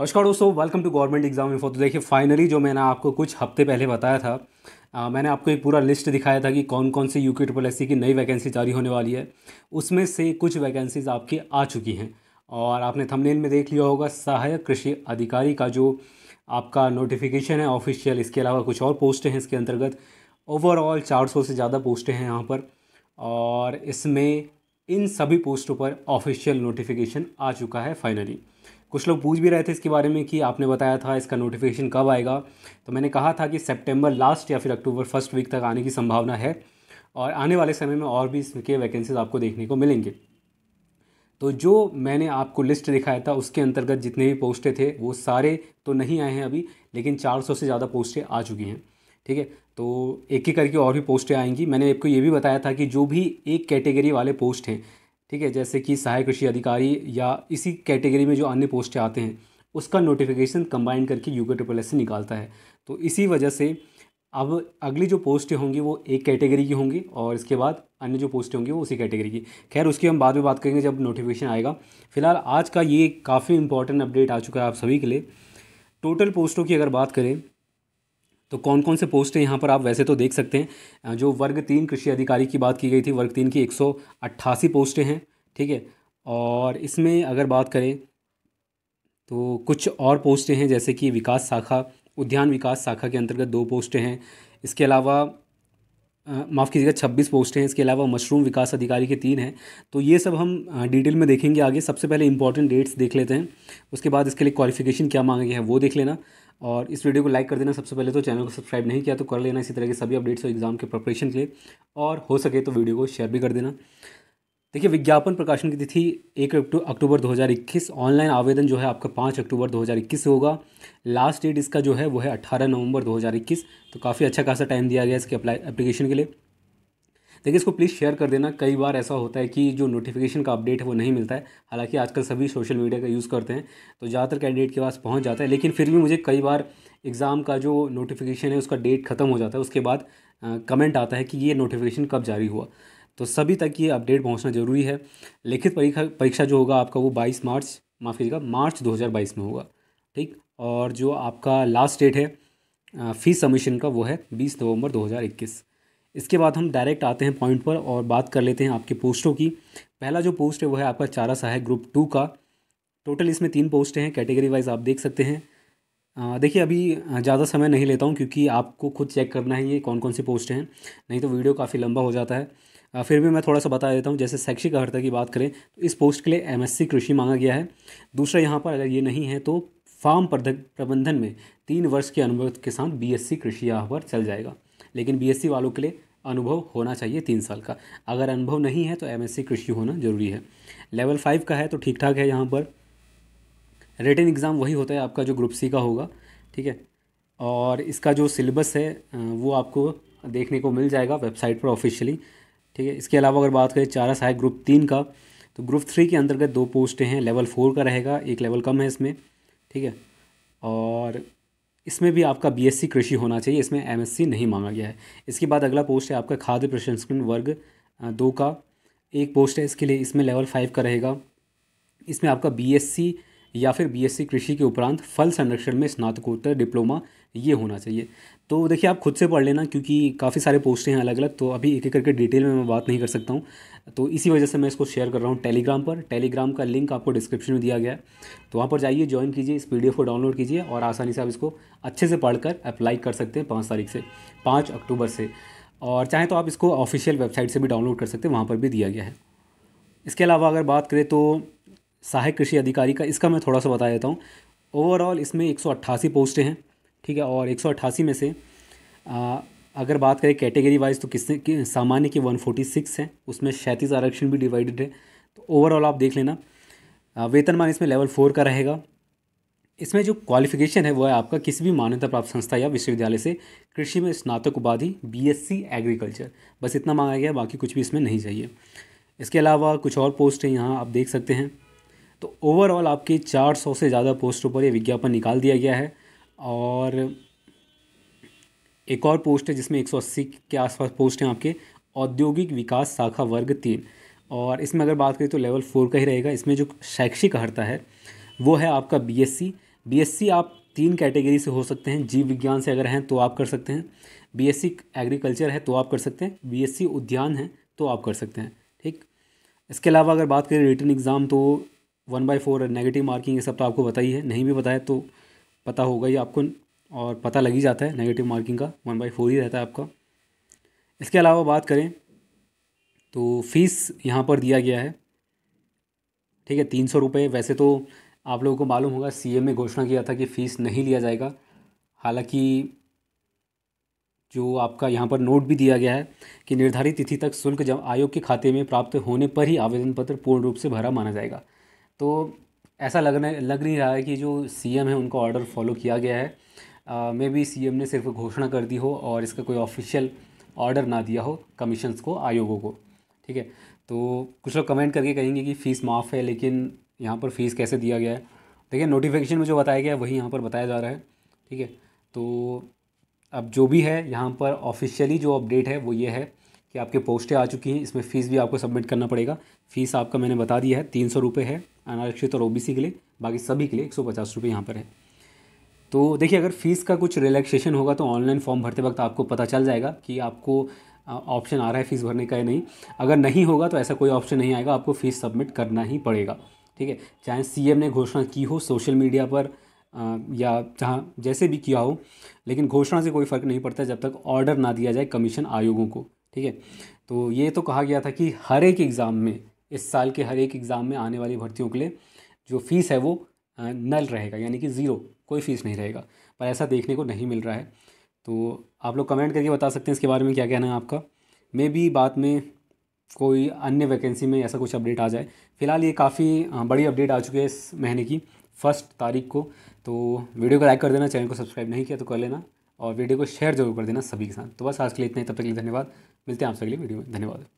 नमस्कार दोस्तों welcome to government exam info तो देखिए फाइनली जो मैंने आपको कुछ हफ्ते पहले बताया था आ, मैंने आपको एक पूरा लिस्ट दिखाया था कि कौन कौन से यू के ट्रिपल एस की नई वैकेंसी जारी होने वाली है उसमें से कुछ वैकेंसीज़ आपकी आ चुकी हैं और आपने थंबनेल में देख लिया होगा सहायक कृषि अधिकारी का जो आपका नोटिफिकेशन है ऑफिशियल इसके अलावा कुछ और पोस्टें हैं इसके अंतर्गत ओवरऑल चार से ज़्यादा पोस्टें हैं यहाँ पर और इसमें इन सभी पोस्टों पर ऑफिशियल नोटिफिकेशन आ चुका है फाइनली कुछ लोग पूछ भी रहे थे इसके बारे में कि आपने बताया था इसका नोटिफिकेशन कब आएगा तो मैंने कहा था कि सेप्टेम्बर लास्ट या फिर अक्टूबर फर्स्ट वीक तक आने की संभावना है और आने वाले समय में और भी इसके वैकेंसीज आपको देखने को मिलेंगे तो जो मैंने आपको लिस्ट दिखाया था उसके अंतर्गत जितने भी पोस्टें थे वो सारे तो नहीं आए हैं अभी लेकिन 400 से ज़्यादा पोस्टें आ चुकी हैं ठीक है तो एक एक करके और भी पोस्टें आएंगी मैंने आपको ये भी बताया था कि जो भी एक कैटेगरी वाले पोस्ट हैं ठीक है जैसे कि सहायक कृषि अधिकारी या इसी कैटेगरी में जो अन्य पोस्टें आते हैं उसका नोटिफिकेशन कंबाइन करके यू के ट्रिपल एस से निकालता है तो इसी वजह से अब अगली जो पोस्टें होंगी वो एक कैटेगरी की होंगी और इसके बाद अन्य जो पोस्टें होंगी वो उसी कैटेगरी की खैर उसकी हम बाद में बात करेंगे जब नोटिफिकेशन आएगा फिलहाल आज का ये काफ़ी इंपॉर्टेंट अपडेट आ चुका है आप सभी के लिए टोटल पोस्टों की अगर बात करें तो कौन कौन से पोस्ट हैं यहाँ पर आप वैसे तो देख सकते हैं जो वर्ग तीन कृषि अधिकारी की बात की गई थी वर्ग तीन की एक सौ अट्ठासी पोस्टें हैं ठीक है और इसमें अगर बात करें तो कुछ और पोस्टें हैं जैसे कि विकास शाखा उद्यान विकास शाखा के अंतर्गत दो पोस्टें हैं इसके अलावा माफ़ कीजिएगा छब्बीस पोस्टें हैं इसके अलावा मशरूम विकास अधिकारी के तीन हैं तो ये सब हम डिटेल में देखेंगे आगे सबसे पहले इंपॉर्टेंट डेट्स देख लेते हैं उसके बाद इसके लिए क्वालिफिकेशन क्या मांगे हैं वो देख लेना और इस वीडियो को लाइक कर देना सबसे पहले तो चैनल को सब्सक्राइब नहीं किया तो कर लेना इसी तरह के सभी अपडेट्स और एग्ज़ाम के प्रिपरेशन के लिए और हो सके तो वीडियो को शेयर भी कर देना देखिए विज्ञापन प्रकाशन की तिथि एक अक्टूबर 2021 ऑनलाइन आवेदन जो है आपका पाँच अक्टूबर 2021 से होगा लास्ट डेट इसका जो है वो है अट्ठारह नवंबर 2021 तो काफ़ी अच्छा खासा टाइम दिया गया इसके अप्लाई एप्लीकेशन के लिए देखिए इसको प्लीज़ शेयर कर देना कई बार ऐसा होता है कि जो नोटिफिकेशन का अपडेट है वो नहीं मिलता है हालांकि आजकल सभी सोशल मीडिया का यूज़ करते हैं तो ज़्यादातर कैंडिडेट के पास पहुँच जाता है लेकिन फिर भी मुझे कई बार एग्ज़ाम का जो नोटिफिकेशन है उसका डेट ख़त्म हो जाता है उसके बाद कमेंट आता है कि ये नोटिफिकेशन कब जारी हुआ तो सभी तक ये अपडेट पहुँचना ज़रूरी है लिखित परीक्षा परीक्षा जो होगा आपका वो बाईस मार्च माफ़ कीजिएगा मार्च दो में होगा ठीक और जो आपका लास्ट डेट है फ़ीस सबमिशन का वो है बीस नवंबर इक्कीस इसके बाद हम डायरेक्ट आते हैं पॉइंट पर और बात कर लेते हैं आपके पोस्टों की पहला जो पोस्ट है वो है आपका चारा सहायक ग्रुप टू का टोटल इसमें तीन पोस्ट हैं कैटेगरी वाइज आप देख सकते हैं देखिए अभी ज़्यादा समय नहीं लेता हूँ क्योंकि आपको खुद चेक करना है ये कौन कौन सी पोस्ट हैं नहीं तो वीडियो काफ़ी लंबा हो जाता है फिर भी मैं थोड़ा सा बता देता हूँ जैसे शैक्षिक अर्ता की बात करें तो इस पोस्ट के लिए एमएससी कृषि मांगा गया है दूसरा यहाँ पर अगर ये नहीं है तो फार्म प्रबंधन में तीन वर्ष के अनुभव के साथ बी कृषि यहाँ पर चल जाएगा लेकिन बी वालों के लिए अनुभव होना चाहिए तीन साल का अगर अनुभव नहीं है तो एम कृषि होना जरूरी है लेवल फाइव का है तो ठीक ठाक है यहाँ पर रिटर्न एग्ज़ाम वही होता है आपका जो ग्रुप सी का होगा ठीक है और इसका जो सिलेबस है वो आपको देखने को मिल जाएगा वेबसाइट पर ऑफिशियली ठीक है इसके अलावा अगर बात करें चारा सहायक ग्रुप तीन का तो ग्रुप थ्री के अंतर्गत दो पोस्टें हैं लेवल फोर का रहेगा एक लेवल कम है इसमें ठीक है और इसमें भी आपका बीएससी कृषि होना चाहिए इसमें एमएससी नहीं मांगा गया है इसके बाद अगला पोस्ट है आपका खाद्य प्रसंस्करण वर्ग दो का एक पोस्ट है इसके लिए इसमें लेवल फाइव का रहेगा इसमें आपका बीएससी या फिर बीएससी कृषि के उपरांत फल संरक्षण में स्नातकोत्तर डिप्लोमा ये होना चाहिए तो देखिए आप खुद से पढ़ लेना क्योंकि काफ़ी सारे पोस्टें हैं अलग अलग तो अभी एक एक करके डिटेल में मैं बात नहीं कर सकता हूँ तो इसी वजह से मैं इसको शेयर कर रहा हूँ टेलीग्राम पर टेलीग्राम का लिंक आपको डिस्क्रिप्शन में दिया गया है तो वहाँ पर जाइए ज्वाइन कीजिए इस पी को डाउनलोड कीजिए और आसानी से आप इसको अच्छे से पढ़कर अप्लाई कर सकते हैं पाँच तारीख से पाँच अक्टूबर से और चाहें तो आप इसको ऑफिशियल वेबसाइट से भी डाउनलोड कर सकते हैं वहाँ पर भी दिया गया है इसके अलावा अगर बात करें तो सहायक कृषि अधिकारी का इसका मैं थोड़ा सा बता देता हूँ ओवरऑल इसमें एक पोस्टें हैं ठीक है और एक में से आ, अगर बात करें कैटेगरी वाइज तो किसने कि, सामान्य की 146 है उसमें सैंतीस आरक्षण भी डिवाइडेड है तो ओवरऑल आप देख लेना वेतनमान इसमें लेवल फोर का रहेगा इसमें जो क्वालिफिकेशन है वो है आपका किसी भी मान्यता प्राप्त संस्था या विश्वविद्यालय से कृषि में स्नातक उपाधि बीएससी एग्रीकल्चर बस इतना मांगा गया बाकी कुछ भी इसमें नहीं चाहिए इसके अलावा कुछ और पोस्ट हैं यहाँ आप देख सकते हैं तो ओवरऑल आपके 400 से ज़्यादा पोस्टों पर यह विज्ञापन निकाल दिया गया है और एक और पोस्ट है जिसमें 180 के आसपास पोस्ट हैं आपके औद्योगिक विकास शाखा वर्ग तीन और इसमें अगर बात करें तो लेवल फोर का ही रहेगा इसमें जो शैक्षिक अर्हता है वो है आपका बीएससी बीएससी आप तीन कैटेगरी से हो सकते हैं जीव विज्ञान से अगर हैं तो आप कर सकते हैं बीएससी एग्रीकल्चर है तो आप कर सकते हैं बीएससी उद्यान है तो आप कर सकते हैं ठीक इसके अलावा अगर बात करें रिटर्न एग्ज़ाम तो one by four negative marking ये सब तो आपको पता ही है नहीं भी बताया तो पता होगा ही आपको और पता लग ही जाता है नेगेटिव मार्किंग का वन बाई फोर ही रहता है आपका इसके अलावा बात करें तो फ़ीस यहाँ पर दिया गया है ठीक है तीन सौ रुपये वैसे तो आप लोगों को मालूम होगा एम ने घोषणा किया था कि फ़ीस नहीं लिया जाएगा हालांकि जो आपका यहाँ पर नोट भी दिया गया है कि निर्धारित तिथि तक शुल्क जब आयोग के खाते में प्राप्त होने पर ही आवेदन पत्र पूर्ण रूप से भरा माना जाएगा तो ऐसा लगने लग नहीं रहा है कि जो सीएम है उनका ऑर्डर फॉलो किया गया है मे बी सीएम ने सिर्फ घोषणा कर दी हो और इसका कोई ऑफिशियल ऑर्डर ना दिया हो कमीशंस को आयोगों को ठीक है तो कुछ लोग कमेंट करके कहेंगे कि फ़ीस माफ़ है लेकिन यहाँ पर फ़ीस कैसे दिया गया है देखिए नोटिफिकेशन में जो बताया गया है वही यहाँ पर बताया जा रहा है ठीक है तो अब जो भी है यहाँ पर ऑफिशियली जो अपडेट है वो ये है कि आपके पोस्टें आ चुकी हैं इसमें फ़ीस भी आपको सबमिट करना पड़ेगा फ़ीस आपका मैंने बता दिया है तीन सौ रुपये है अनारक्षित तो और ओबीसी के लिए बाकी सभी के लिए एक सौ पचास रुपये यहाँ पर है तो देखिए अगर फ़ीस का कुछ रिलैक्सेशन होगा तो ऑनलाइन फॉर्म भरते वक्त आपको पता चल जाएगा कि आपको ऑप्शन आ रहा है फ़ीस भरने का या नहीं अगर नहीं होगा तो ऐसा कोई ऑप्शन नहीं आएगा आपको फ़ीस सबमिट करना ही पड़ेगा ठीक है चाहे सीएम ने घोषणा की हो सोशल मीडिया पर या जहाँ जैसे भी किया हो लेकिन घोषणा से कोई फ़र्क नहीं पड़ता जब तक ऑर्डर ना दिया जाए कमीशन आयोगों को ठीक है तो ये तो कहा गया था कि हर एक एग्ज़ाम में इस साल के हर एक एग्ज़ाम में आने वाली भर्तियों के लिए जो फ़ीस है वो नल रहेगा यानी कि ज़ीरो कोई फ़ीस नहीं रहेगा पर ऐसा देखने को नहीं मिल रहा है तो आप लोग कमेंट करके बता सकते हैं इसके बारे में क्या कहना है आपका मे बी बाद में कोई अन्य वैकेंसी में ऐसा कुछ अपडेट आ जाए फिलहाल ये काफ़ी बड़ी अपडेट आ चुकी है इस महीने की फर्स्ट तारीख को तो वीडियो को लाइक कर देना चैनल को सब्सक्राइब नहीं किया तो कर लेना और वीडियो को शेयर जरूर कर देना सभी के साथ तो बस आज के लिए इतना ही तब तक के लिए धन्यवाद मिलते हैं आप सबके लिए वीडियो में धन्यवाद